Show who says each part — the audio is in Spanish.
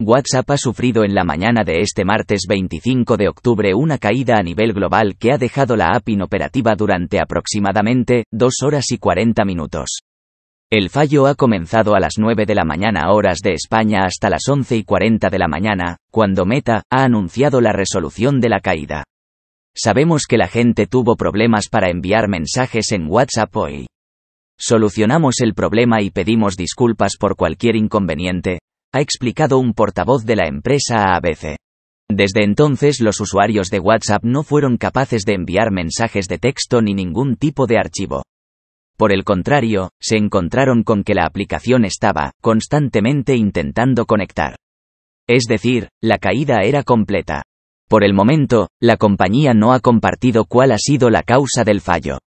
Speaker 1: WhatsApp ha sufrido en la mañana de este martes 25 de octubre una caída a nivel global que ha dejado la app inoperativa durante aproximadamente 2 horas y 40 minutos. El fallo ha comenzado a las 9 de la mañana horas de España hasta las 11 y 40 de la mañana, cuando Meta ha anunciado la resolución de la caída. Sabemos que la gente tuvo problemas para enviar mensajes en WhatsApp hoy. Solucionamos el problema y pedimos disculpas por cualquier inconveniente, ha explicado un portavoz de la empresa a ABC. Desde entonces los usuarios de WhatsApp no fueron capaces de enviar mensajes de texto ni ningún tipo de archivo. Por el contrario, se encontraron con que la aplicación estaba constantemente intentando conectar. Es decir, la caída era completa. Por el momento, la compañía no ha compartido cuál ha sido la causa
Speaker 2: del fallo.